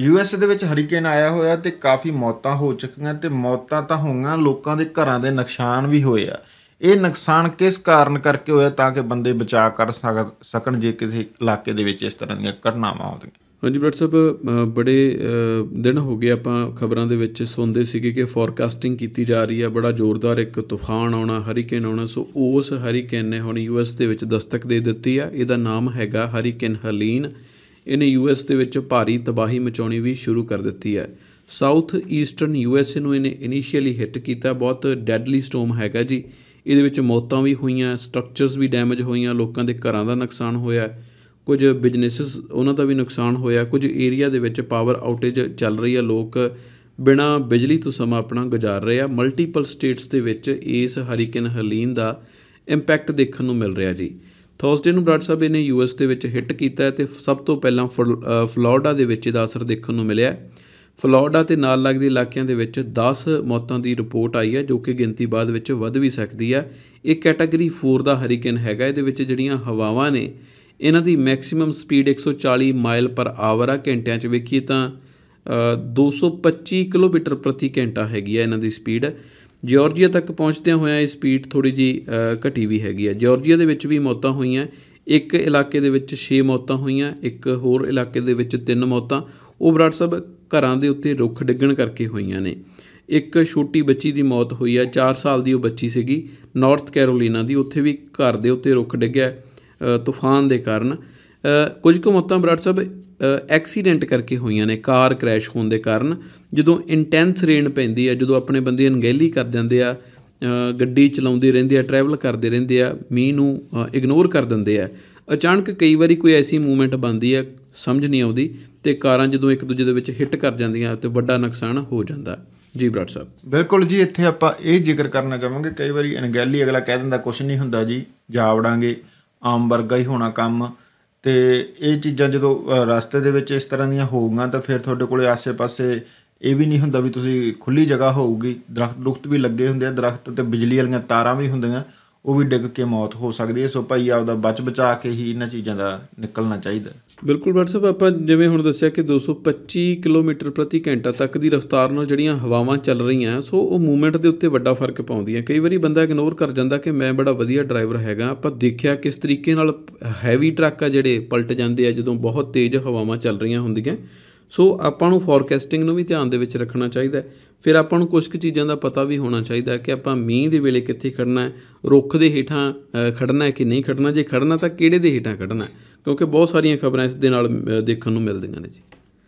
US ਦੇ ਵਿੱਚ hurricane ਆਇਆ ਹੋਇਆ ਤੇ ਕਾਫੀ ਮੌਤਾਂ ਹੋ ਚੁੱਕੀਆਂ ਤੇ ਮੌਤਾਂ ਤਾਂ ਹੋਈਆਂ ਲੋਕਾਂ ਦੇ ਘਰਾਂ ਦੇ ਨੁਕਸਾਨ ਵੀ ਹੋਏ ਆ ਇਹ ਨੁਕਸਾਨ ਕਿਸ ਕਾਰਨ ਕਰਕੇ ਹੋਇਆ ਤਾਂ ਕਿ ਬੰਦੇ ਬਚਾ ਕਰ ਸਕਣ ਜੇ ਕਿਸੇ ਇਲਾਕੇ ਦੇ ਵਿੱਚ ਇਸ ਤਰ੍ਹਾਂ ਦੀਆਂ ਘਟਨਾਵਾਂ ਆਉਂਦੀਆਂ ਹਾਂਜੀ ਬ੍ਰਟ ਸਾਹਿਬ ਬੜੇ ਦਿਨ ਹੋ ਗਏ ਆਪਾਂ ਖਬਰਾਂ ਦੇ ਵਿੱਚ ਸੁਣਦੇ ਸੀਗੇ ਕਿ ਫੋਰਕਾਸਟਿੰਗ ਕੀਤੀ ਜਾ ਰਹੀ ਆ ਬੜਾ ਜ਼ੋਰਦਾਰ ਇੱਕ ਤੂਫਾਨ ਆਉਣਾ ਹਰੀਕੇਨ ਆਉਣਾ ਸੋ ਉਸ ਹਰੀਕੇਨ ਨੇ ਹੁਣ ਯੂਐਸ ਦੇ ਵਿੱਚ ਦਸਤਕ ਦੇ ਦਿੱਤੀ ਆ ਇਹਦਾ ਨਾਮ ਹੈਗਾ ਹਰੀਕੇਨ ਹਲੀਨ ਇਹਨੇ ਯੂਐਸ ਦੇ ਵਿੱਚ ਭਾਰੀ ਤਬਾਹੀ ਮਚਾਉਣੀ ਵੀ ਸ਼ੁਰੂ ਕਰ ਦਿੱਤੀ ਹੈ ਸਾਊਥ ਈਸਟਰਨ ਯੂਐਸ ਨੂੰ ਇਹਨੇ ਇਨੀਸ਼ੀਅਲੀ ਹਿੱਟ ਕੀਤਾ ਬਹੁਤ ਡੈਡਲੀ ਸਟੋਰਮ ਹੈਗਾ ਜੀ ਇਹਦੇ ਵਿੱਚ ਮੌਤਾਂ ਵੀ ਹੋਈਆਂ ਸਟਰਕਚਰਸ ਵੀ ਡੈਮੇਜ ਹੋਈਆਂ ਲੋਕਾਂ ਦੇ ਘਰਾਂ ਦਾ ਨੁਕਸਾਨ ਹੋਇਆ ਕੁਝ ਬਿਜ਼ਨੈਸਸ ਉਹਨਾਂ ਦਾ ਵੀ ਨੁਕਸਾਨ ਹੋਇਆ ਕੁਝ ਏਰੀਆ ਦੇ ਵਿੱਚ ਪਾਵਰ ਆਊਟੇਜ ਚੱਲ ਰਹੀ ਹੈ ਲੋਕ ਬਿਨਾ ਬਿਜਲੀ ਤੋਂ ਸਮਾਂ ਆਪਣਾ ਗੁਜ਼ਾਰ ਰਹੇ ਆ ਮਲਟੀਪਲ ਸਟੇਟਸ ਦੇ ਵਿੱਚ ਇਸ ਹਰੀਕਨ ਹਲੀਨ ਦਾ ਇੰਪੈਕਟ ਦੇਖਣ ਨੂੰ ਮਿਲ ਰਿਹਾ ਜੀ ਥਰਸਡੇ ਨੂੰ ਬਰਾੜ ਸਾਹਿਬ ਇਹਨੇ ਯੂਐਸ ਦੇ ਵਿੱਚ ਹਿੱਟ ਕੀਤਾ ਤੇ ਸਭ ਤੋਂ ਪਹਿਲਾਂ ਫਲੋਰਿਡਾ ਦੇ ਵਿੱਚ ਇਹਦਾ ਅਸਰ ਦੇਖਣ ਨੂੰ ਮਿਲਿਆ ਫਲੋਰਿਡਾ ਤੇ ਨਾਲ ਲੱਗਦੇ ਇਲਾਕਿਆਂ ਦੇ ਵਿੱਚ 10 ਮੌਤਾਂ ਦੀ ਰਿਪੋਰਟ ਆਈ ਹੈ ਜੋ ਕਿ ਗਿਣਤੀ ਬਾਅਦ ਵਿੱਚ ਵੱਧ ਵੀ ਸਕਦੀ ਹੈ ਇਹ ਕੈਟਾਗਰੀ 4 ਦਾ ਹਰੀਕੇਨ ਹੈਗਾ ਇਹਦੇ ਵਿੱਚ ਜਿਹੜੀਆਂ ਹਵਾਵਾਂ ਨੇ ਇਹਨਾਂ ਦੀ maximum speed 140 mile per hour ਆ ਘੰਟਿਆਂ 'ਚ ਵੇਖੀਏ ਤਾਂ 225 ਕਿਲੋਮੀਟਰ ਪ੍ਰਤੀ ਘੰਟਾ ਹੈਗੀ ਆ ਇਹਨਾਂ ਦੀ ਸਪੀਡ ਜਾਰਜੀਆ ਤੱਕ ਪਹੁੰਚਦਿਆਂ ਹੋਇਆਂ ਇਹ ਸਪੀਡ ਥੋੜੀ ਜੀ ਘਟੀ ਵੀ ਹੈਗੀ ਹੈ ਜਾਰਜੀਆ ਦੇ ਵਿੱਚ ਵੀ ਮੌਤਾਂ ਹੋਈਆਂ ਇੱਕ ਇਲਾਕੇ ਦੇ ਵਿੱਚ 6 ਮੌਤਾਂ ਹੋਈਆਂ ਇੱਕ ਹੋਰ ਇਲਾਕੇ ਦੇ ਵਿੱਚ 3 ਮੌਤਾਂ ਉਹ ਬਰਾੜ ਸਾਹਿਬ ਘਰਾਂ ਦੇ ਉੱਤੇ ਰੁੱਖ ਡਿੱਗਣ ਕਰਕੇ ਹੋਈਆਂ ਨੇ ਇੱਕ ਛੋਟੀ ਬੱਚੀ ਦੀ ਮੌਤ ਹੋਈ ਹੈ 4 ਸਾਲ ਦੀ ਉਹ ਬੱਚੀ ਸੀਗੀ ਨਾਰਥ ਕੈਰੋਲੀਨਾ ਦੀ ਉੱਥੇ ਵੀ ਘਰ ਦੇ ਉੱਤੇ ਰੁੱਖ ਡਿੱਗਿਆ ਤੂਫਾਨ ਦੇ ਕਾਰਨ ਕੁਝ ਕੁ ਮੌਤਾਂ ਬਰਾੜ ਸਾਹਿਬ ਐਕਸੀਡੈਂਟ ਕਰਕੇ ਹੋਈਆਂ ਨੇ ਕਾਰ ਕ੍ਰੈਸ਼ ਹੋਣ ਦੇ ਕਾਰਨ ਜਦੋਂ ਇੰਟੈਂਸ ਰੇਨ ਪੈਂਦੀ ਹੈ ਜਦੋਂ ਆਪਣੇ ਬੰਦੇ ਅਣਗਹਿਲੀ ਕਰ ਜਾਂਦੇ ਆ ਗੱਡੀ ਚਲਾਉਂਦੇ ਰਹਿੰਦੇ ਆ ਟਰੈਵਲ ਕਰਦੇ ਰਹਿੰਦੇ ਆ ਮੀਂਹ ਨੂੰ ਇਗਨੋਰ ਕਰ ਦਿੰਦੇ ਆ ਅਚਾਨਕ ਕਈ ਵਾਰੀ ਕੋਈ ਐਸੀ ਮੂਵਮੈਂਟ ਬੰਦੀ ਆ ਸਮਝ ਨਹੀਂ ਆਉਂਦੀ ਤੇ ਕਾਰਾਂ ਜਦੋਂ ਇੱਕ ਦੂਜੇ ਦੇ ਵਿੱਚ ਹਿੱਟ ਕਰ ਜਾਂਦੀਆਂ ਤੇ ਵੱਡਾ ਨੁਕਸਾਨ ਹੋ ਜਾਂਦਾ ਜੀ ਬਰਾੜ ਸਾਹਿਬ ਬਿਲਕੁਲ ਜੀ ਇੱਥੇ ਆਪਾਂ ਇਹ ਜ਼ਿਕਰ ਕਰਨਾ ਚਾਹਾਂਗੇ ਕਈ ਵਾਰੀ ਅਣਗਹਿਲੀ ਅਗਲਾ ਕਹਿ ਦਿੰਦਾ ਕੁਝ ਨਹੀਂ ਹੁੰਦਾ ਜੀ ਜਾਵੜਾਂਗੇ ਆਮ ਵਰਗਾ ਹੀ ਹੋਣਾ ਕੰਮ ਤੇ ਇਹ ਚੀਜ਼ਾਂ ਜਦੋਂ ਰਸਤੇ ਦੇ ਵਿੱਚ ਇਸ ਤਰ੍ਹਾਂ ਦੀਆਂ ਹੋਊਗੀਆਂ ਤਾਂ ਫਿਰ ਤੁਹਾਡੇ ਕੋਲੇ ਆਸੇ-ਪਾਸੇ ਇਹ ਵੀ ਨਹੀਂ ਹੁੰਦਾ ਵੀ ਤੁਸੀਂ ਖੁੱਲੀ ਜਗ੍ਹਾ ਹੋਊਗੀ ਦਰਖਤ ਦੁਖਤ ਵੀ ਲੱਗੇ ਹੁੰਦੇ ਆ ਦਰਖਤ ਤੇ ਬਿਜਲੀ ਵਾਲੀਆਂ ਤਾਰਾਂ ਵੀ ਹੁੰਦੀਆਂ ਉਹ ਵੀ ਡਿੱਗ ਕੇ ਮੌਤ ਹੋ ਸਕਦੀ ਹੈ ਸੋ ਭਾਈ ਆਪਦਾ ਬਚ ਬਚਾ ਕੇ ਹੀ ਇਹਨਾਂ ਚੀਜ਼ਾਂ ਦਾ ਨਿਕਲਣਾ ਚਾਹੀਦਾ ਬਿਲਕੁਲ ਵਟਸਐਪ ਆਪਾਂ ਜਿਵੇਂ ਹੁਣ ਦੱਸਿਆ ਕਿ 225 ਕਿਲੋਮੀਟਰ ਪ੍ਰਤੀ ਘੰਟਾ ਤੱਕ ਦੀ ਰਫ਼ਤਾਰ ਨਾਲ ਜਿਹੜੀਆਂ ਹਵਾਵਾਂ ਚੱਲ ਰਹੀਆਂ ਸੋ ਉਹ ਮੂਵਮੈਂਟ ਦੇ ਉੱਤੇ ਵੱਡਾ ਫਰਕ ਪਾਉਂਦੀਆਂ ਕਈ ਵਾਰੀ ਬੰਦਾ ਇਗਨੋਰ ਕਰ ਜਾਂਦਾ ਕਿ ਮੈਂ ਬੜਾ ਵਧੀਆ ਡਰਾਈਵਰ ਹੈਗਾ ਆਪਾਂ ਦੇਖਿਆ ਕਿਸ ਤਰੀਕੇ ਨਾਲ ਹੈਵੀ ਟਰੱਕ ਆ ਜਿਹੜੇ ਪਲਟ ਜਾਂਦੇ ਆ ਜਦੋਂ ਬਹੁਤ ਤੇਜ਼ ਹਵਾਵਾਂ ਚੱਲ ਰਹੀਆਂ ਹੁੰਦੀਆਂ ਸੋ ਆਪਾਂ ਨੂੰ ਫੋਰਕਾਸਟਿੰਗ ਨੂੰ ਵੀ ਧਿਆਨ ਦੇ ਵਿੱਚ ਰੱਖਣਾ ਚਾਹੀਦਾ ਹੈ ਫਿਰ ਆਪਾਂ ਨੂੰ ਕੁਝ ਕੁ ਚੀਜ਼ਾਂ ਦਾ ਪਤਾ ਵੀ ਹੋਣਾ ਚਾਹੀਦਾ ਹੈ ਕਿ ਆਪਾਂ ਮੀਂਹ ਦੇ ਵੇਲੇ ਕਿੱਥੇ ਖੜਨਾ ਹੈ ਰੁੱਖ ਦੇ ਹੇਠਾਂ ਖੜਨਾ ਹੈ ਕਿ ਨਹੀਂ ਖੜਨਾ ਜੇ ਖੜਨਾ ਤਾਂ ਕਿਹੜੇ ਦੇ ਹੇਠਾਂ ਖੜਨਾ ਕਿਉਂਕਿ ਬਹੁਤ ਸਾਰੀਆਂ ਖਬਰਾਂ ਇਸ ਦੇ ਨਾਲ ਦੇਖਣ ਨੂੰ ਮਿਲਦੀਆਂ ਨੇ ਜੀ